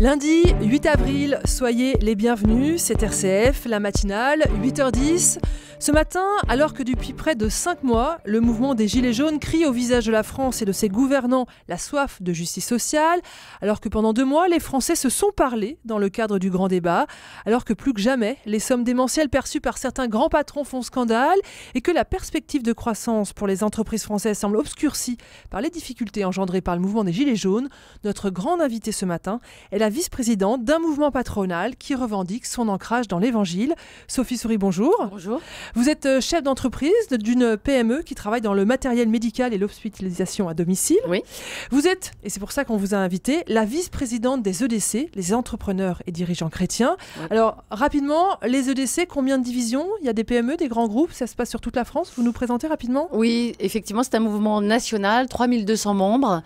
Lundi 8 avril, soyez les bienvenus, c'est RCF, la matinale, 8h10. Ce matin, alors que depuis près de cinq mois, le mouvement des Gilets jaunes crie au visage de la France et de ses gouvernants la soif de justice sociale, alors que pendant deux mois, les Français se sont parlé dans le cadre du grand débat, alors que plus que jamais, les sommes démentielles perçues par certains grands patrons font scandale et que la perspective de croissance pour les entreprises françaises semble obscurcie par les difficultés engendrées par le mouvement des Gilets jaunes, notre grande invitée ce matin est la vice-présidente d'un mouvement patronal qui revendique son ancrage dans l'Évangile. Sophie Souris, bonjour. Bonjour. Vous êtes euh, chef d'entreprise d'une PME qui travaille dans le matériel médical et l'hospitalisation à domicile. Oui. Vous êtes, et c'est pour ça qu'on vous a invité, la vice-présidente des EDC, les entrepreneurs et dirigeants chrétiens. Alors, rapidement, les EDC, combien de divisions Il y a des PME, des grands groupes, ça se passe sur toute la France. Vous nous présentez rapidement Oui, effectivement, c'est un mouvement national, 3200 membres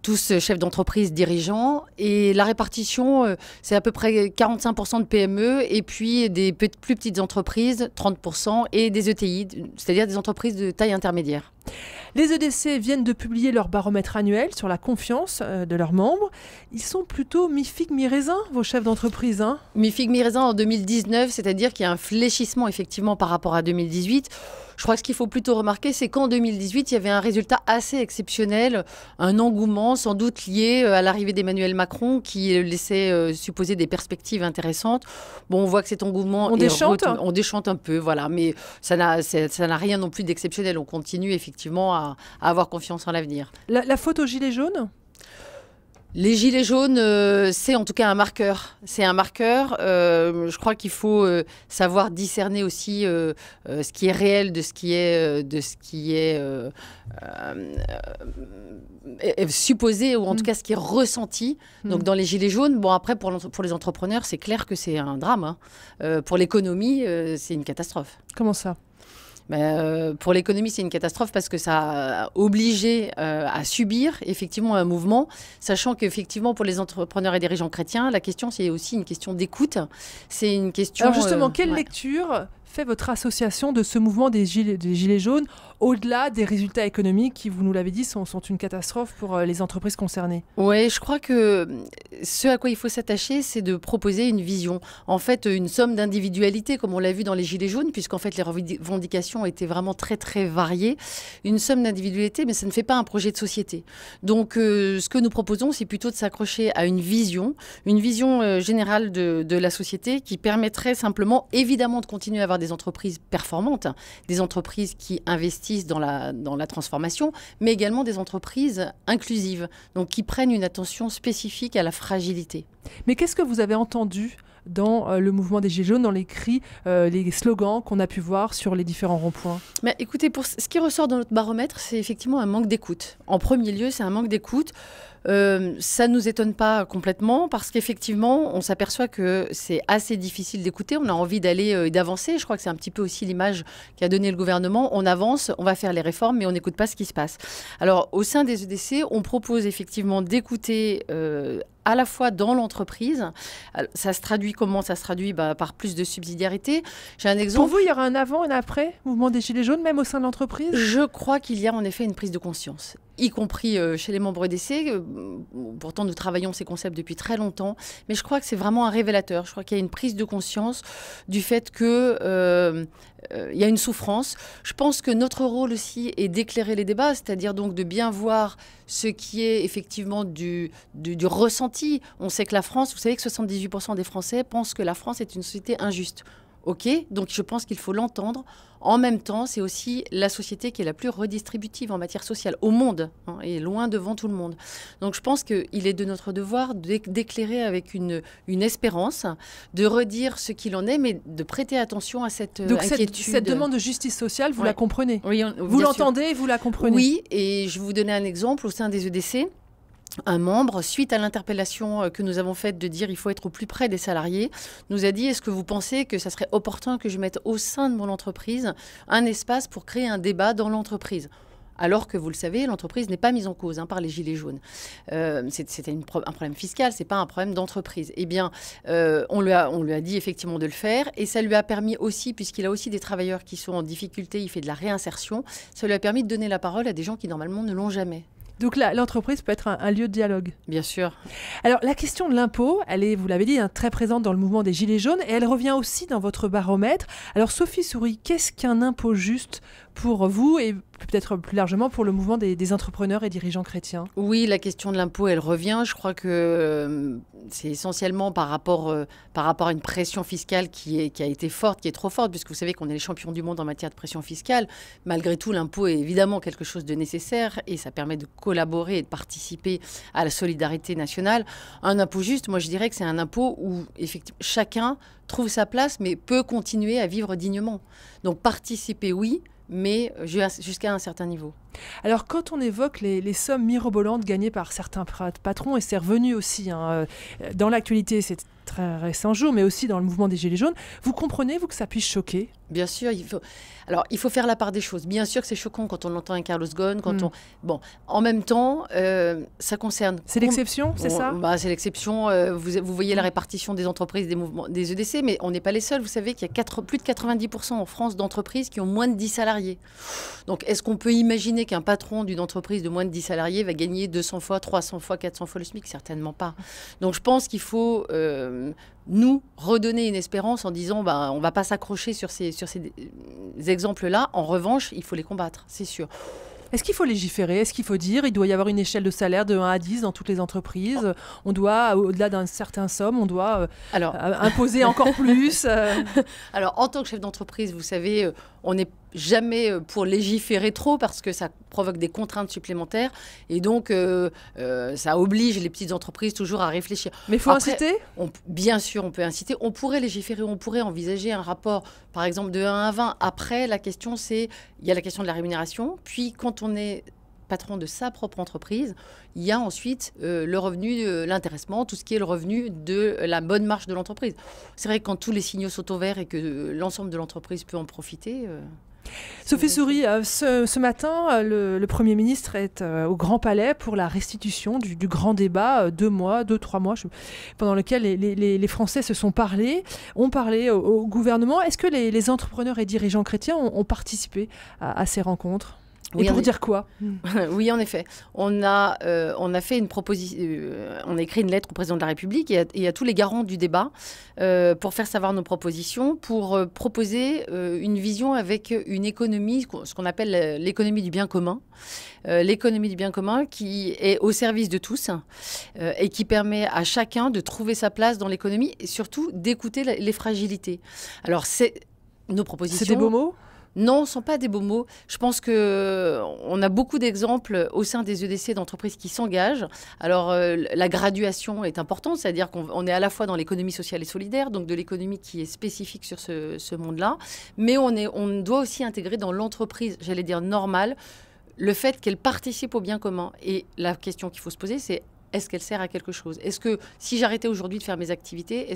tous euh, chefs d'entreprise, dirigeants. Et la répartition, euh, c'est à peu près 45% de PME et puis des plus petites entreprises, 30%, et des ETI, c'est-à-dire des entreprises de taille intermédiaire. Les EDC viennent de publier leur baromètre annuel sur la confiance euh, de leurs membres. Ils sont plutôt mi-figue, mi-raisin, vos chefs d'entreprise. Hein mi-figue, mi-raisin en 2019, c'est-à-dire qu'il y a un fléchissement effectivement par rapport à 2018. Je crois que ce qu'il faut plutôt remarquer, c'est qu'en 2018, il y avait un résultat assez exceptionnel, un engouement sans doute lié euh, à l'arrivée d'Emmanuel Macron qui euh, laissait supposer des perspectives intéressantes. Bon, on voit que cet engouement... On déchante On déchante un peu, voilà, mais ça n'a rien non plus d'exceptionnel. On continue effectivement effectivement à, avoir confiance en l'avenir. La, faute aux Gilets jaunes les gilets jaunes, euh, c'est en tout cas un marqueur. C'est un marqueur. Euh, je crois qu'il faut euh, savoir discerner aussi ce qui est réel de ce qui est de ce qui est supposé ou en tout mm. cas ce qui est ressenti. Mm. Donc dans les gilets jaunes, bon après pour, pour les entrepreneurs, c'est clair que c'est un drame. Hein. pour l'économie, c'est une catastrophe. Comment ça euh, pour l'économie, c'est une catastrophe parce que ça a obligé euh, à subir effectivement un mouvement, sachant qu'effectivement, pour les entrepreneurs et dirigeants chrétiens, la question, c'est aussi une question d'écoute. C'est une question. Alors justement, euh, quelle lecture fait votre association de ce mouvement des Gilets, jaunes au-delà des résultats économiques qui, vous nous l'avez dit, sont, sont, une catastrophe pour euh, les entreprises concernées Oui, je crois que euh, ce à quoi il faut s'attacher, c'est de proposer une vision. En fait, une somme d'individualité, comme on l'a vu dans les Gilets jaunes, puisqu'en fait, les revendications étaient vraiment très, très variées. Une somme d'individualité, mais ça ne fait pas un projet de société. Donc, euh, ce que nous proposons, c'est plutôt de s'accrocher à une vision, une vision générale de, de la société qui permettrait simplement, évidemment, de continuer à avoir des entreprises performantes, des entreprises qui investissent dans la, dans la transformation, mais également des entreprises inclusives, donc qui prennent une attention spécifique à la fragilité. Mais qu'est-ce que vous avez entendu dans euh, le mouvement des Gilets jaunes, dans les cris, euh, les slogans qu'on a pu voir sur les différents ronds-points mais bah, Écoutez, pour ce qui ressort dans notre baromètre, c'est effectivement un manque d'écoute. En premier lieu, c'est un manque d'écoute. Euh, ça ne nous étonne pas complètement parce qu'effectivement, on s'aperçoit que c'est assez difficile d'écouter. On a envie d'aller euh, et d'avancer. Je crois que c'est un petit peu aussi l'image qu'a donné le gouvernement. On avance, on va faire les réformes, mais on n'écoute pas ce qui se passe. Alors, au sein des EDC, on propose effectivement d'écouter euh, à la fois dans l'entreprise. Ça se traduit comment Ça se traduit bah, par plus de subsidiarité. J'ai un exemple. Pour vous, il y aura un avant, et un après, mouvement des Gilets jaunes, même au sein de l'entreprise Je crois qu'il y a en effet une prise de conscience y compris euh, chez les membres d'essai. Euh, pourtant, nous travaillons ces concepts depuis très longtemps, mais je crois que c'est vraiment un révélateur. Je crois qu'il y a une prise de conscience du fait que euh, il y a une souffrance. Je pense que notre rôle aussi est d'éclairer les débats, c'est-à-dire donc de bien voir ce qui est effectivement du, du, du ressenti. On sait que la France, vous savez que 78% des Français pensent que la France est une société injuste. Ok, donc je pense qu'il faut l'entendre. En même temps, c'est aussi la société qui est la plus redistributive en matière sociale au monde hein, et loin devant tout le monde. Donc je pense qu'il est de notre devoir d'éclairer avec une, une espérance, de redire ce qu'il en est, mais de prêter attention à cette euh, Cette, demande de justice sociale, vous la comprenez vous l'entendez, vous la comprenez. Oui, et je vais vous donner un exemple au sein des EDC un membre, suite à l'interpellation euh, que nous avons faite de dire il faut être au plus près des salariés, nous a dit est-ce que vous pensez que ça serait opportun que je mette au sein de mon entreprise un espace pour créer un débat dans l'entreprise alors que vous le savez, l'entreprise n'est pas mise en cause hein, par les gilets jaunes. Euh, c'était un problème fiscal, ce n'est pas un problème d'entreprise. Eh bien, euh, on, on lui a dit effectivement de le faire, et ça lui a permis aussi, puisqu'il a aussi des travailleurs qui sont en difficulté, il fait de la réinsertion, ça lui a permis de donner la parole à des gens qui normalement ne l'ont jamais. Donc l'entreprise peut être un, lieu de dialogue. Bien sûr. Alors la question de l'impôt, elle est, vous l'avez dit, hein, très présente dans le mouvement des Gilets jaunes et elle revient aussi dans votre baromètre. Alors Sophie Souris, qu'est-ce qu'un impôt juste pour vous et peut-être plus largement pour le mouvement des, entrepreneurs et dirigeants chrétiens Oui, la question de l'impôt, elle revient. Je crois que euh, c'est essentiellement par rapport, euh, par rapport à une pression fiscale qui, est, qui a été forte, qui est trop forte, puisque vous savez qu'on est les champions du monde en matière de pression fiscale. Malgré tout, l'impôt est évidemment quelque chose de nécessaire et ça permet de collaborer et de participer à la solidarité nationale. Un impôt juste, moi je dirais que c'est un impôt où effectivement, chacun trouve sa place, mais peut continuer à vivre dignement. Donc participer, oui, mais jusqu'à un certain niveau. Alors quand on évoque les, sommes mirobolantes gagnées par certains patrons, et c'est revenu aussi hein, euh, dans l'actualité, c'est très récent jour, mais aussi dans le mouvement des Gilets jaunes, vous comprenez, vous, que ça puisse choquer Bien sûr, il faut... Alors, il faut faire la part des choses. Bien sûr que c'est choquant quand on entend un Carlos Ghosn, quand hmm. on... Bon, en même temps, euh, ça concerne... C'est l'exception, c'est ça bah, C'est l'exception. Euh, vous, voyez la répartition des entreprises, des mouvements, des EDC, mais on n'est pas les seuls. Vous savez qu'il y a plus de 90% en France d'entreprises qui ont moins de 10 salariés. Donc, est-ce qu'on peut imaginer qu'un patron d'une entreprise de moins de 10 salariés va gagner 200 fois, 300 fois, 400 fois le SMIC Certainement pas. Donc je pense qu'il faut euh, nous redonner une espérance en disant bah, on ne va pas s'accrocher sur ces, sur ces euh, exemples-là. En revanche, il faut les combattre, c'est sûr. Est-ce qu'il faut légiférer Est-ce qu'il faut dire il doit y avoir une échelle de salaire de 1 à 10 dans toutes les entreprises On doit, au-delà d'un certain somme, on doit euh, Alors... imposer encore plus Alors, en tant que chef d'entreprise, vous savez, on est jamais euh, pour légiférer trop parce que ça provoque des contraintes supplémentaires et donc euh, euh, ça oblige les petites entreprises toujours à réfléchir. Mais il faut inciter on, Bien sûr, on peut inciter. On pourrait légiférer, on pourrait envisager un rapport, par exemple, de 1 à 20. Après, la question, c'est, il y a la question de la rémunération, puis quand on est patron de sa propre entreprise, il y a ensuite le revenu, l'intéressement, tout ce qui est le revenu de la bonne marche de l'entreprise. C'est vrai que quand tous les signaux sont au vert et que l'ensemble de l'entreprise peut en profiter. Sophie Souris, euh, ce, matin, euh, le, Premier ministre est euh, au Grand Palais pour la restitution du, grand débat, deux mois, deux, trois mois, pendant lequel les, Français se sont parlé, ont parlé au, gouvernement. Est-ce que les, entrepreneurs et dirigeants chrétiens ont, participé à ces rencontres et pour dire quoi Oui, en effet. On a, euh, on a fait une proposition, euh, on a écrit une lettre au président de la République et à, tous les garants du débat euh, pour faire savoir nos propositions, pour proposer une vision avec une économie, ce qu'on appelle l'économie du bien commun, l'économie du bien commun qui est au service de tous et qui permet à chacun de trouver sa place dans l'économie et surtout d'écouter les fragilités. Alors c'est nos propositions. C'est des beaux mots non, ce ne sont pas des beaux mots. Je pense qu'on euh, a beaucoup d'exemples au sein des EDC d'entreprises qui s'engagent. Alors, euh, la graduation est importante, c'est-à-dire qu'on est à la fois dans l'économie sociale et solidaire, donc de l'économie qui est spécifique sur ce, monde-là, mais on, on doit aussi intégrer dans l'entreprise, j'allais dire normale, le fait qu'elle participe au bien commun. Et la question qu'il faut se poser, c'est est-ce qu'elle sert à quelque chose Est-ce que si j'arrêtais aujourd'hui de faire mes activités,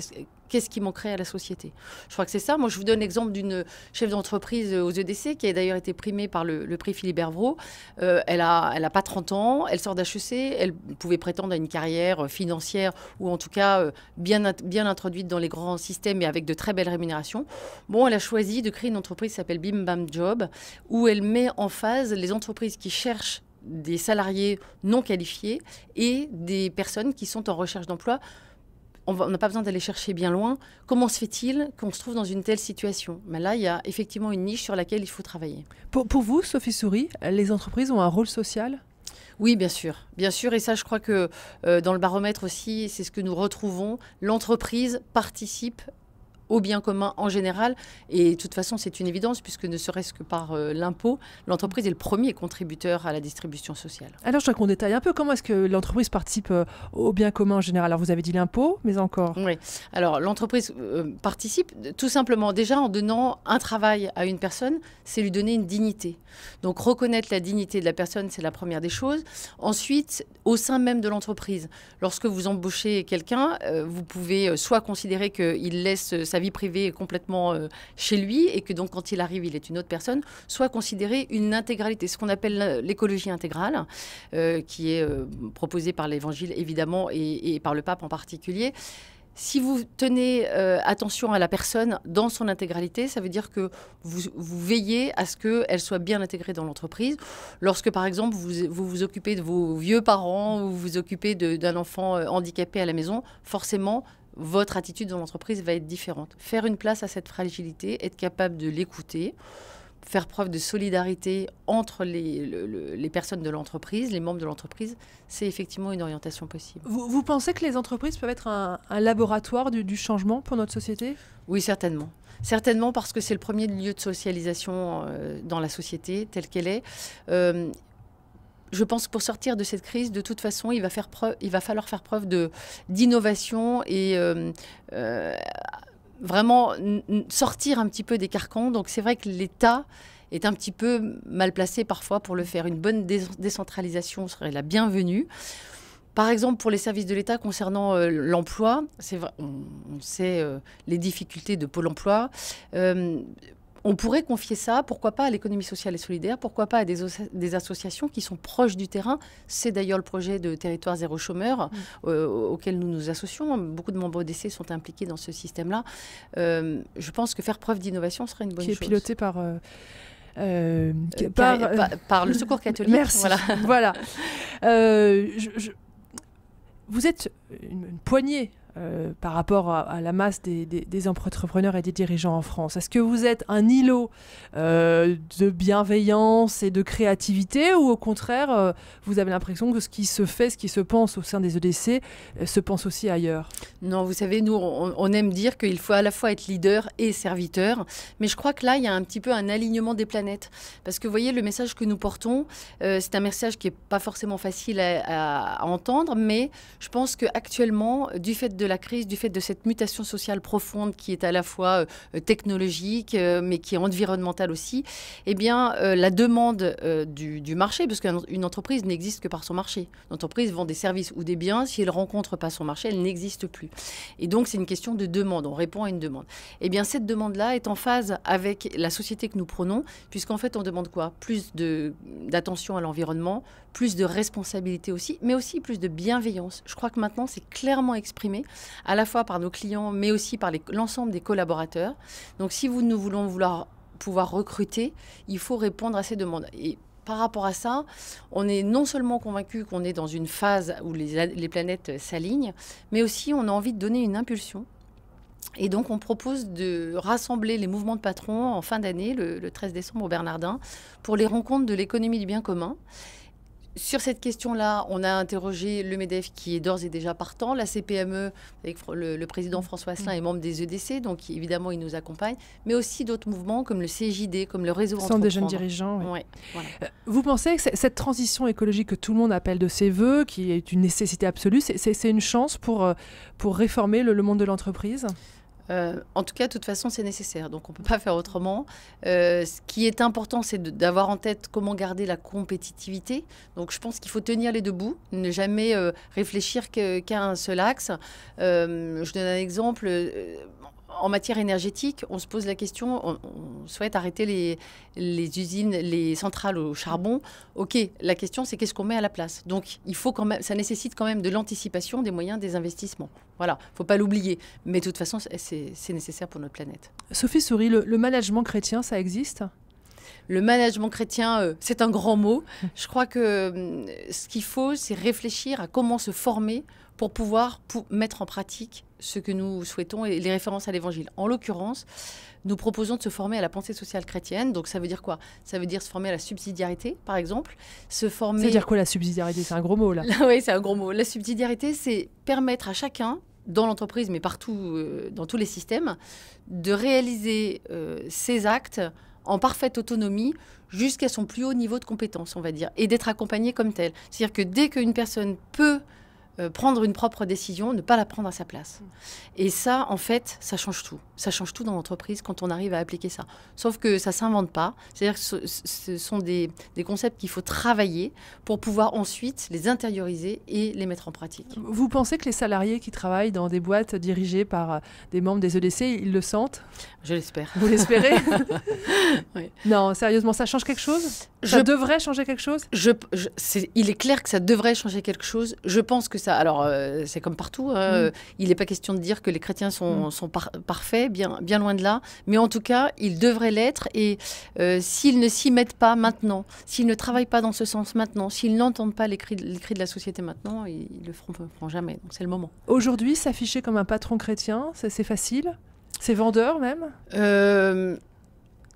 qu'est-ce qui qui manquerait à la société Je crois que c'est ça. Moi, je vous donne l'exemple d'une chef d'entreprise aux EDC qui a d'ailleurs été primée par le, prix Philippe Hervrault. Euh, elle n'a elle a pas 30 ans, elle sort d'HEC, elle pouvait prétendre à une carrière financière ou en tout cas euh, bien, bien introduite dans les grands systèmes et avec de très belles rémunérations. Bon, elle a choisi de créer une entreprise qui s'appelle Bim Bam Job où elle met en phase les entreprises qui cherchent des salariés non qualifiés et des personnes qui sont en recherche d'emploi on n'a pas besoin d'aller chercher bien loin. Comment se fait-il qu'on se trouve dans une telle situation Mais là, il y a effectivement une niche sur laquelle il faut travailler. Pour, pour vous, Sophie Souris, les entreprises ont un rôle social oui, bien sûr, bien sûr, et ça, je crois que euh, dans le baromètre aussi, c'est ce que nous retrouvons. L'entreprise participe au bien commun en général. Et de toute façon, c'est une évidence, puisque ne serait-ce que par euh, l'impôt, l'entreprise est le premier contributeur à la distribution sociale. Alors, je crois qu'on détaille un peu comment est-ce que l'entreprise participe euh, au bien commun en général. Alors, vous avez dit l'impôt, mais encore. Oui. Alors, l'entreprise euh, participe tout simplement déjà en donnant un travail à une personne, c'est lui donner une dignité. Donc, reconnaître la dignité de la personne, c'est la première des choses. Ensuite, au sein même de l'entreprise, lorsque vous embauchez quelqu'un, vous pouvez soit considérer qu'il laisse sa vie privée est complètement euh, chez lui et que donc quand il arrive, il est une autre personne, soit considéré une intégralité, ce qu'on appelle euh, l'écologie intégrale, euh, qui est proposée par l'Évangile évidemment et, par le pape en particulier si vous tenez attention à la personne dans son intégralité, ça veut dire que vous, veillez à ce qu'elle soit bien intégrée dans l'entreprise. Lorsque, par exemple, vous, vous, vous occupez de vos vieux parents ou vous vous occupez d'un enfant handicapé à la maison, forcément, votre attitude dans l'entreprise va être différente. Faire une place à cette fragilité, être capable de l'écouter, faire preuve de solidarité entre les, les personnes de l'entreprise, les membres de l'entreprise, c'est effectivement une orientation possible. Vous, pensez que les entreprises peuvent être un, laboratoire du, changement pour notre société Oui, certainement. Certainement parce que c'est le premier lieu de socialisation euh, dans la société telle qu'elle est. Euh, je pense que pour sortir de cette crise, de toute façon, il va, faire il va falloir faire preuve d'innovation et euh, euh, vraiment sortir un petit peu des carcans. Donc c'est vrai que l'État est un petit peu mal placé parfois pour le faire. Une bonne décentralisation serait la bienvenue. Par exemple, pour les services de l'État concernant euh, l'emploi, on, on, sait les difficultés de Pôle emploi. On pourrait confier ça, pourquoi pas, à l'économie sociale et solidaire, pourquoi pas à des, associations qui sont proches du terrain. C'est d'ailleurs le projet de Territoire zéro chômeur mm. euh, auquel nous nous associons. Beaucoup de membres d'essai sont impliqués dans ce système-là. Euh, je pense que faire preuve d'innovation serait une bonne chose. Qui est piloté par... Euh, par, le Secours catholique. Merci. Voilà. vous êtes une poignée euh, par rapport à, la masse des, entrepreneurs et des dirigeants en France Est-ce que vous êtes un îlot euh, de bienveillance et de créativité ou au contraire, euh, vous avez l'impression que ce qui se fait, ce qui se pense au sein des EDC se pense aussi ailleurs Non, vous savez, nous, on, aime dire qu'il faut à la fois être leader et serviteur, mais je crois que là, il y a un petit peu un alignement des planètes. Parce que vous voyez, le message que nous portons, c'est un message qui n'est pas forcément facile à, à entendre, mais je pense qu'actuellement, du fait de la crise, du fait de cette mutation sociale profonde qui est à la fois euh, technologique, euh, mais qui est environnementale aussi, et eh bien, euh, la demande du, marché, parce qu'une entreprise n'existe que par son marché. L'entreprise vend des services ou des biens, si elle rencontre pas son marché, elle n'existe plus. Et donc, c'est une question de demande. On répond à une demande. et eh bien, cette demande-là est en phase avec la société que nous prenons, puisqu'en fait, on demande quoi Plus d'attention à l'environnement, plus de responsabilité aussi, mais aussi plus de bienveillance. Je crois que maintenant, c'est clairement exprimé à la fois par nos clients, mais aussi par l'ensemble des collaborateurs. Donc si vous, nous voulons pouvoir recruter, il faut répondre à ces demandes. Et par rapport à ça, on est non seulement convaincu qu'on est dans une phase où les, planètes s'alignent, mais aussi on a envie de donner une impulsion. Et donc on propose de rassembler les mouvements de patrons en fin d'année, le, le 13 décembre au Bernardin, pour les rencontres de l'économie du bien commun. Sur cette question-là, on a interrogé le MEDEF qui est d'ores et déjà partant, la CPME, avec le, président François Asselin est membre des EDC, donc évidemment il nous accompagne, mais aussi d'autres mouvements comme le CJD, comme le réseau Centre des jeunes dirigeants. Euh, vous pensez que cette transition écologique que tout le monde appelle de ses voeux, qui est une nécessité absolue, c'est une chance pour, euh, pour réformer le monde de l'entreprise euh, en tout cas, de toute façon, c'est nécessaire. Donc, on ne peut pas faire autrement. Euh, ce qui est important, c'est d'avoir en tête comment garder la compétitivité. Donc, je pense qu'il faut tenir les deux bouts, ne jamais euh, réfléchir qu'à un seul axe. je donne un exemple en matière énergétique, on se pose la question, on, souhaite arrêter les, usines, les centrales au charbon. Ok, la question c'est qu'est-ce qu'on met à la place Donc il faut quand même, ça nécessite quand même de l'anticipation des moyens des investissements. Voilà, il faut pas l'oublier. Mais de toute façon, c'est nécessaire pour notre planète. Sophie Souris, le management chrétien, ça existe le management chrétien, euh, c'est un grand mot. Je crois que hum, ce qu'il faut, c'est réfléchir à comment se former pour pouvoir mettre en pratique ce que nous souhaitons et les références à l'Évangile. En l'occurrence, nous proposons de se former à la pensée sociale chrétienne. Donc ça veut dire quoi Ça veut dire se former à la subsidiarité, par exemple. Se former. Ça veut dire quoi la subsidiarité C'est un gros mot là. oui, c'est un gros mot. La subsidiarité, c'est permettre à chacun dans l'entreprise, mais partout, euh, dans tous les systèmes, de réaliser euh, ses actes en parfaite autonomie jusqu'à son plus haut niveau de compétence, on va dire, et d'être accompagné comme tel. C'est-à-dire que dès qu'une personne peut euh, prendre une propre décision, ne pas la prendre à sa place. Mm. Et ça, en fait, ça change tout ça change tout dans l'entreprise quand on arrive à appliquer ça. Sauf que ça ne s'invente pas. C'est-à-dire que ce, sont des, concepts qu'il faut travailler pour pouvoir ensuite les intérioriser et les mettre en pratique. Vous pensez que les salariés qui travaillent dans des boîtes dirigées par euh, des membres des EDC, ils le sentent Je l'espère. Vous l'espérez Non, sérieusement, ça change quelque chose Ça je... devrait changer quelque chose je, Il est clair que ça devrait changer quelque chose. Je pense que ça... Alors, euh, c'est comme partout. Hein, mm. euh, il n'est pas question de dire que les chrétiens sont, mm. sont parfaits bien, bien loin de là, mais en tout cas, ils devraient l'être. Et euh, s'ils ne s'y mettent pas maintenant, s'ils ne travaillent pas dans ce sens maintenant, s'ils n'entendent pas les cris, les de la société maintenant, ils ne le feront, jamais. Donc c'est le moment. Aujourd'hui, s'afficher comme un patron chrétien, c'est facile C'est vendeur même euh,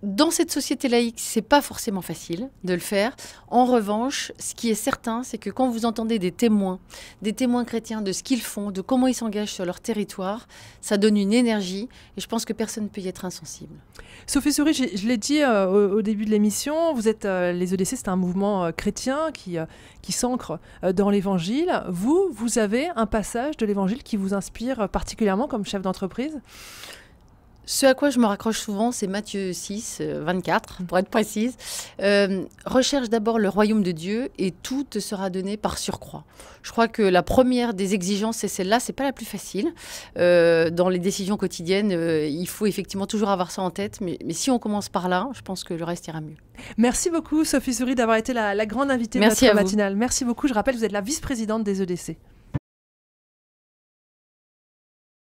dans cette société laïque, c'est pas forcément facile de le faire. En revanche, ce qui est certain, c'est que quand vous entendez des témoins, des témoins chrétiens de ce qu'ils font, de comment ils s'engagent sur leur territoire, ça donne une énergie et je pense que personne ne peut y être insensible. Sophie Souris, je, l'ai dit euh, au, début de l'émission, vous êtes euh, les EDC, c'est un mouvement euh, chrétien qui s'ancre dans l'évangile. Vous, vous avez un passage de l'évangile qui vous inspire particulièrement comme chef d'entreprise ce à quoi je me raccroche souvent, c'est Matthieu 6, 24, euh, pour être précise. Euh, recherche d'abord le royaume de Dieu et tout te sera donné par surcroît. Je crois que la première des exigences, c'est celle-là, c'est pas la plus facile. Euh, dans les décisions quotidiennes, il faut effectivement toujours avoir ça en tête, mais, si on commence par là, je pense que le reste ira mieux. Merci beaucoup, Sophie Souris, d'avoir été la, grande invitée de notre matinale. Merci beaucoup. Je rappelle, vous êtes la vice-présidente des EDC.